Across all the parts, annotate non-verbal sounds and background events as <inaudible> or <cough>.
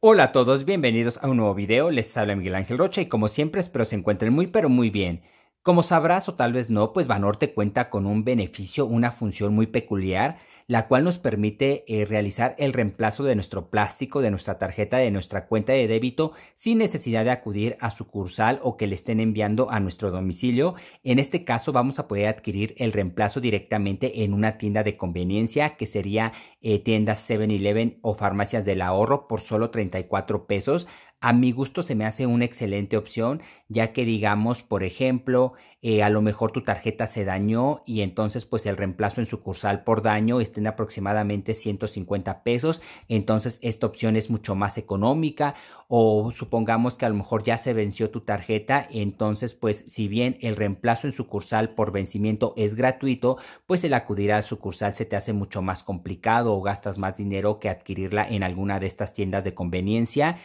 Hola a todos, bienvenidos a un nuevo video, les habla Miguel Ángel Rocha y como siempre espero se encuentren muy pero muy bien. Como sabrás o tal vez no, pues Banorte cuenta con un beneficio, una función muy peculiar, la cual nos permite eh, realizar el reemplazo de nuestro plástico, de nuestra tarjeta, de nuestra cuenta de débito, sin necesidad de acudir a sucursal o que le estén enviando a nuestro domicilio. En este caso vamos a poder adquirir el reemplazo directamente en una tienda de conveniencia, que sería eh, tiendas 7-Eleven o farmacias del ahorro por solo 34 pesos a mi gusto se me hace una excelente opción, ya que digamos, por ejemplo, eh, a lo mejor tu tarjeta se dañó y entonces pues el reemplazo en sucursal por daño esté en aproximadamente 150 pesos, entonces esta opción es mucho más económica o supongamos que a lo mejor ya se venció tu tarjeta, entonces pues si bien el reemplazo en sucursal por vencimiento es gratuito, pues el acudir al sucursal se te hace mucho más complicado o gastas más dinero que adquirirla en alguna de estas tiendas de conveniencia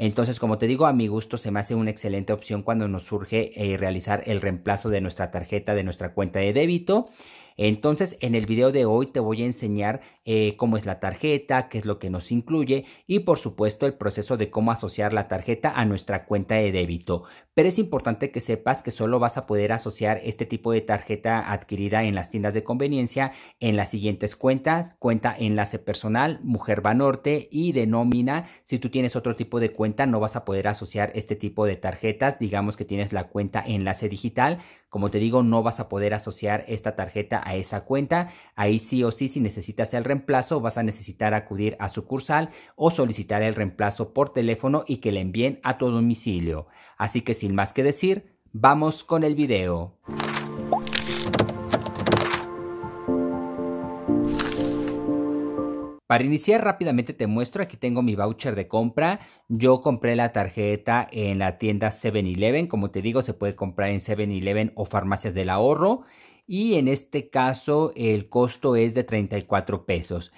entonces, como te digo, a mi gusto se me hace una excelente opción cuando nos surge eh, realizar el reemplazo de nuestra tarjeta de nuestra cuenta de débito. Entonces, en el video de hoy te voy a enseñar eh, cómo es la tarjeta, qué es lo que nos incluye y por supuesto el proceso de cómo asociar la tarjeta a nuestra cuenta de débito. Pero es importante que sepas que solo vas a poder asociar este tipo de tarjeta adquirida en las tiendas de conveniencia en las siguientes cuentas, cuenta enlace personal, Mujer norte y de nómina. Si tú tienes otro tipo de cuenta, no vas a poder asociar este tipo de tarjetas. Digamos que tienes la cuenta enlace digital. Como te digo, no vas a poder asociar esta tarjeta a esa cuenta. Ahí sí o sí, si necesitas el reemplazo, vas a necesitar acudir a sucursal o solicitar el reemplazo por teléfono y que le envíen a tu domicilio. Así que sin más que decir, vamos con el video. Para iniciar rápidamente te muestro, aquí tengo mi voucher de compra. Yo compré la tarjeta en la tienda 7-Eleven, como te digo se puede comprar en 7-Eleven o farmacias del ahorro y en este caso el costo es de 34 pesos.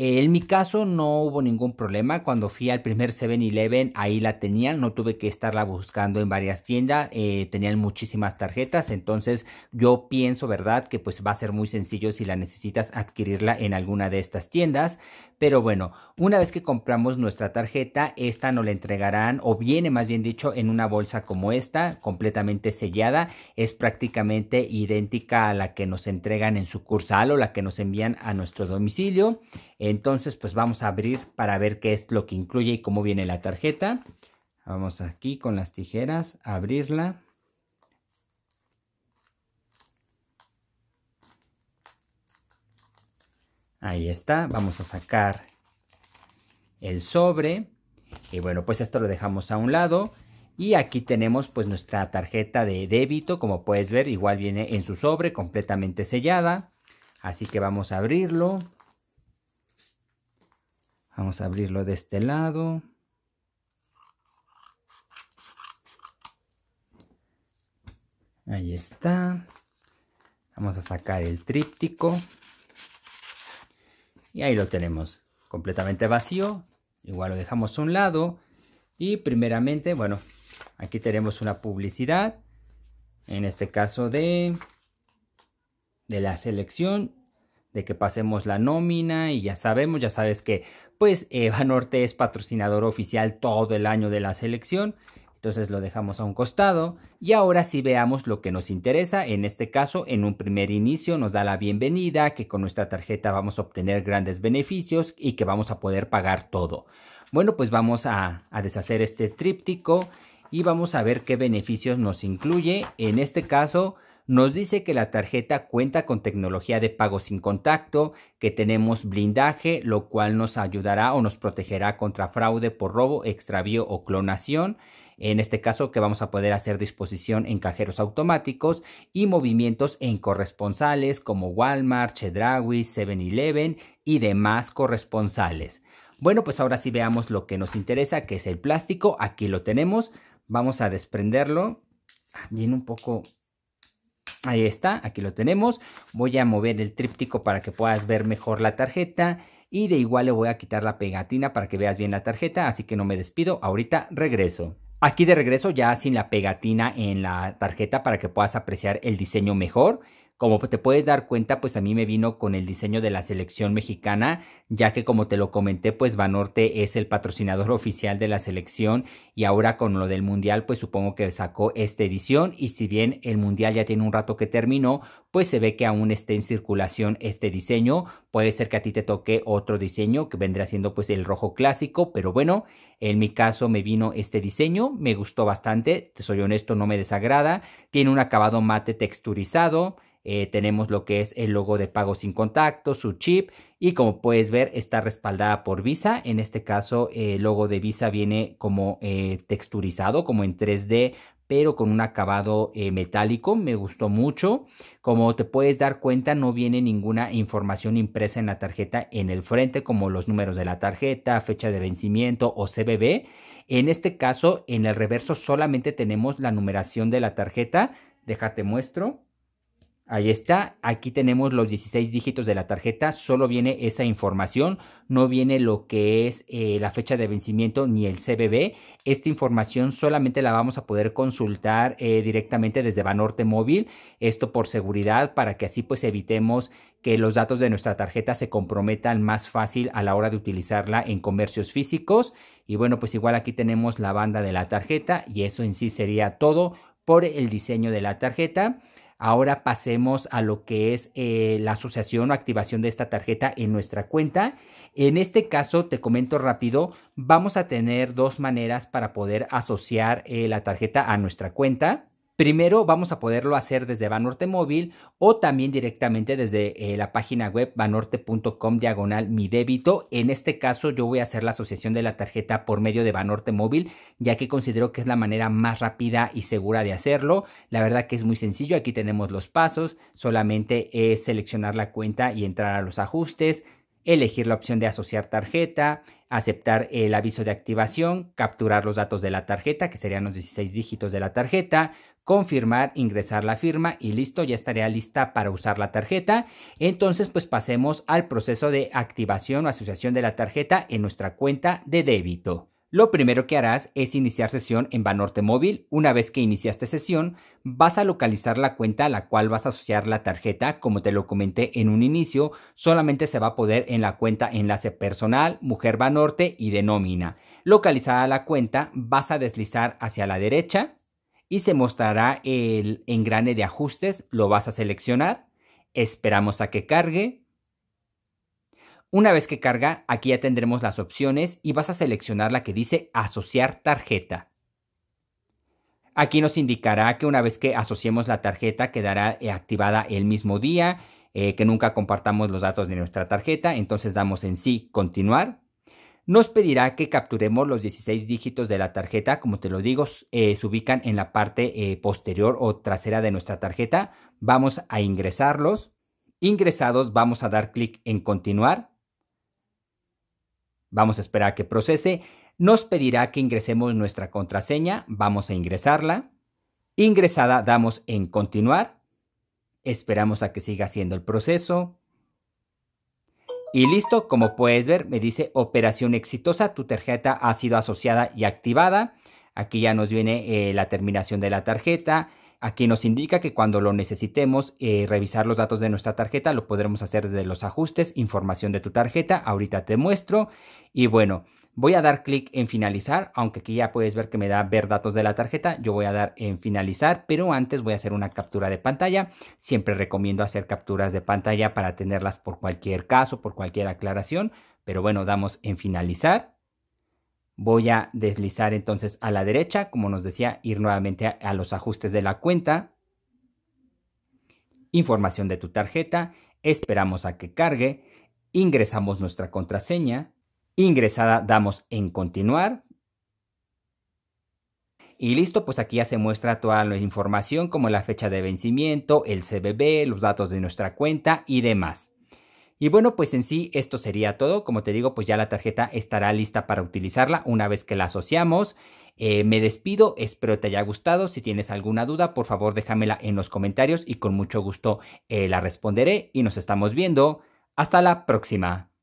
Eh, en mi caso no hubo ningún problema. Cuando fui al primer 7-Eleven, ahí la tenían. No tuve que estarla buscando en varias tiendas. Eh, tenían muchísimas tarjetas. Entonces yo pienso, ¿verdad? Que pues va a ser muy sencillo si la necesitas adquirirla en alguna de estas tiendas. Pero bueno, una vez que compramos nuestra tarjeta, esta nos la entregarán o viene más bien dicho en una bolsa como esta, completamente sellada. Es prácticamente idéntica a la que nos entregan en sucursal o la que nos envían a nuestro domicilio. Entonces, pues vamos a abrir para ver qué es lo que incluye y cómo viene la tarjeta. Vamos aquí con las tijeras, a abrirla. Ahí está, vamos a sacar el sobre. Y bueno, pues esto lo dejamos a un lado. Y aquí tenemos pues nuestra tarjeta de débito, como puedes ver, igual viene en su sobre completamente sellada. Así que vamos a abrirlo. Vamos a abrirlo de este lado. Ahí está. Vamos a sacar el tríptico. Y ahí lo tenemos. Completamente vacío. Igual lo dejamos a un lado. Y primeramente, bueno, aquí tenemos una publicidad. En este caso de, de la selección de que pasemos la nómina y ya sabemos, ya sabes que pues <laughs> Eva Norte es patrocinador oficial todo el año de la selección, entonces lo dejamos a un costado y ahora sí veamos lo que nos interesa, en este caso en un primer inicio nos da la bienvenida que con nuestra tarjeta vamos a obtener grandes beneficios y que vamos a poder pagar todo. Bueno pues vamos a, a deshacer este tríptico y vamos a ver qué beneficios nos incluye, en este caso nos dice que la tarjeta cuenta con tecnología de pago sin contacto, que tenemos blindaje, lo cual nos ayudará o nos protegerá contra fraude por robo, extravío o clonación. En este caso que vamos a poder hacer disposición en cajeros automáticos y movimientos en corresponsales como Walmart, Chedraui, 7-Eleven y demás corresponsales. Bueno, pues ahora sí veamos lo que nos interesa, que es el plástico. Aquí lo tenemos. Vamos a desprenderlo. Ah, viene un poco Ahí está, aquí lo tenemos. Voy a mover el tríptico para que puedas ver mejor la tarjeta. Y de igual le voy a quitar la pegatina para que veas bien la tarjeta. Así que no me despido, ahorita regreso. Aquí de regreso ya sin la pegatina en la tarjeta para que puedas apreciar el diseño mejor. Como te puedes dar cuenta, pues a mí me vino con el diseño de la selección mexicana, ya que como te lo comenté, pues Banorte es el patrocinador <laughs> oficial de la selección y ahora con lo del Mundial, pues supongo que sacó esta edición y si bien el Mundial ya tiene un rato que terminó, pues se ve que aún está en circulación este diseño. Puede ser que a ti te toque otro diseño que vendrá siendo pues el rojo clásico, pero bueno, en mi caso me vino este diseño, me gustó bastante, te soy honesto, no me desagrada. Tiene un acabado mate texturizado eh, tenemos lo que es el logo de pago sin contacto, su chip y como puedes ver está respaldada por Visa. En este caso eh, el logo de Visa viene como eh, texturizado, como en 3D, pero con un acabado metálico. Me gustó mucho. Como te puedes dar cuenta no viene ninguna información impresa en la tarjeta en el frente como los números de la tarjeta, fecha de vencimiento o CBB. En este caso en el reverso solamente tenemos la numeración de la tarjeta. Déjate muestro Ahí está, aquí tenemos los 16 dígitos de la tarjeta, solo viene esa información, no viene lo que es eh, la fecha de vencimiento ni el CBB. Esta información solamente la vamos a poder consultar eh, directamente desde Banorte Móvil, esto por seguridad, para que así pues evitemos que los datos de nuestra tarjeta se comprometan más fácil a la hora de utilizarla en comercios físicos. Y bueno, pues igual aquí tenemos la banda de la tarjeta y eso en sí sería todo por el diseño de la tarjeta. Ahora pasemos a lo que es eh, la asociación o activación de esta tarjeta en nuestra cuenta. En este caso, te comento rápido, vamos a tener dos maneras para poder asociar eh, la tarjeta a nuestra cuenta. Primero vamos a poderlo hacer desde Banorte Móvil o también directamente desde eh, la página web banorte.com diagonal mi débito. En este caso yo voy a hacer la asociación de la tarjeta por medio de Banorte Móvil, ya que considero que es la manera más rápida y segura de hacerlo. La verdad que es muy sencillo, aquí tenemos los pasos, solamente es seleccionar la cuenta y entrar a los ajustes, elegir la opción de asociar tarjeta, aceptar el aviso de activación, capturar los datos de la tarjeta, que serían los 16 dígitos de la tarjeta, confirmar, ingresar la firma y listo, ya estaría lista para usar la tarjeta. Entonces, pues pasemos al proceso de activación o asociación de la tarjeta en nuestra cuenta de débito. Lo primero que harás es iniciar sesión en Banorte Móvil. Una vez que iniciaste sesión, vas a localizar la cuenta a la cual vas a asociar la tarjeta. Como te lo comenté en un inicio, solamente se va a poder en la cuenta enlace personal, mujer Banorte y de Localizada la cuenta, vas a deslizar hacia la derecha y se mostrará el engrane de ajustes. Lo vas a seleccionar. Esperamos a que cargue. Una vez que carga, aquí ya tendremos las opciones y vas a seleccionar la que dice asociar tarjeta. Aquí nos indicará que una vez que asociemos la tarjeta quedará eh, activada el mismo día, eh, que nunca compartamos los datos de nuestra tarjeta, entonces damos en sí continuar. Nos pedirá que capturemos los 16 dígitos de la tarjeta, como te lo digo, eh, se ubican en la parte posterior o trasera de nuestra tarjeta. Vamos a ingresarlos. Ingresados vamos a dar clic en continuar. Vamos a esperar a que procese. Nos pedirá que ingresemos nuestra contraseña. Vamos a ingresarla. Ingresada damos en continuar. Esperamos a que siga haciendo el proceso. Y listo, como puedes ver, me dice operación exitosa. Tu tarjeta ha sido asociada y activada. Aquí ya nos viene eh, la terminación de la tarjeta, Aquí nos indica que cuando lo necesitemos eh, revisar los datos de nuestra tarjeta, lo podremos hacer desde los ajustes, información de tu tarjeta, ahorita te muestro. Y bueno, voy a dar clic en finalizar, aunque aquí ya puedes ver que me da ver datos de la tarjeta, yo voy a dar en finalizar, pero antes voy a hacer una captura de pantalla. Siempre recomiendo hacer capturas de pantalla para tenerlas por cualquier caso, por cualquier aclaración, pero bueno, damos en finalizar. Voy a deslizar entonces a la derecha, como nos decía, ir nuevamente a, los ajustes de la cuenta. Información de tu tarjeta, esperamos a que cargue, ingresamos nuestra contraseña, ingresada damos en continuar, y listo, pues aquí ya se muestra toda la información como la fecha de vencimiento, el CBB, los datos de nuestra cuenta y demás. Y bueno, pues en sí esto sería todo. Como te digo, pues ya la tarjeta estará lista para utilizarla una vez que la asociamos. Eh, me despido, espero te haya gustado. Si tienes alguna duda, por favor déjamela en los comentarios y con mucho gusto eh, la responderé y nos estamos viendo. Hasta la próxima.